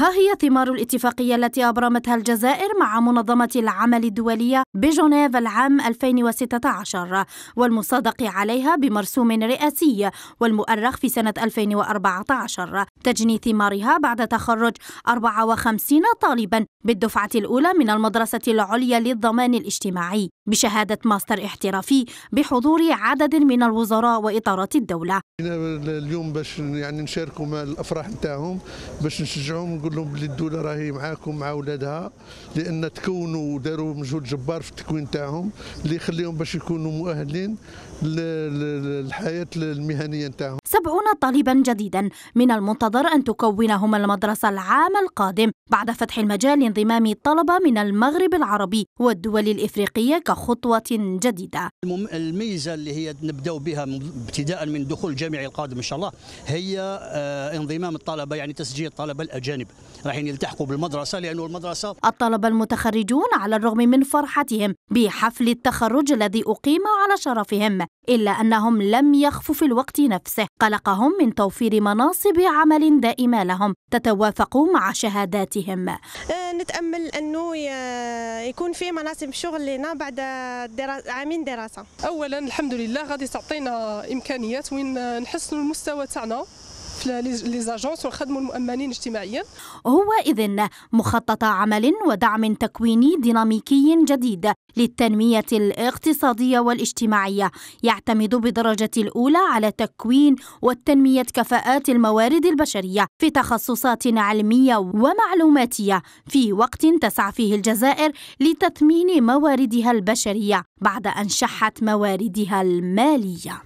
ها هي ثمار الاتفاقية التي أبرمتها الجزائر مع منظمة العمل الدولية بجنيف العام 2016 والمصادق عليها بمرسوم رئاسي والمؤرخ في سنة 2014 تجني ثمارها بعد تخرج 54 طالبا بالدفعة الأولى من المدرسة العليا للضمان الاجتماعي بشهادة ماستر احترافي بحضور عدد من الوزراء وإطارات الدولة اليوم باش يعني نشاركوا مع الأفراح نتاعهم باش نشجعهم نقول لهم بلي الدوله راهي معاكم مع اولادها لان تكونوا وداروا مجهود جبار في التكوين تاعهم اللي يخليهم باش يكونوا مؤهلين للحياه المهنيه تاعهم 70 طالبا جديدا من المنتظر أن تكونهم المدرسة العام القادم بعد فتح المجال لانضمام طلبة من المغرب العربي والدول الإفريقية كخطوة جديدة الميزة اللي هي نبدأ بها ابتداء من دخول الجامعي القادم إن شاء الله هي آه، انضمام الطلبة يعني تسجيل الطلبة الأجانب رايحين يلتحقوا بالمدرسه لانه المدرسه الطلبه المتخرجون على الرغم من فرحتهم بحفل التخرج الذي اقيم على شرفهم الا انهم لم يخفوا في الوقت نفسه قلقهم من توفير مناصب عمل دائمه لهم تتوافق مع شهاداتهم أه، نتامل انه يكون في مناصب شغل لنا بعد عامين دراسه اولا الحمد لله غادي تعطينا امكانيات وين نحسنوا المستوى تاعنا في لي زاجونس ونخدموا المؤمنين اجتماعيا هو اذا مخطط عمل ودعم تكويني ديناميكي جديد للتنمية الاقتصادية والاجتماعية يعتمد بدرجة الأولى على تكوين وتنمية كفاءات الموارد البشرية في تخصصات علمية ومعلوماتية في وقت تسعى فيه الجزائر لتثمين مواردها البشرية بعد أن شحت مواردها المالية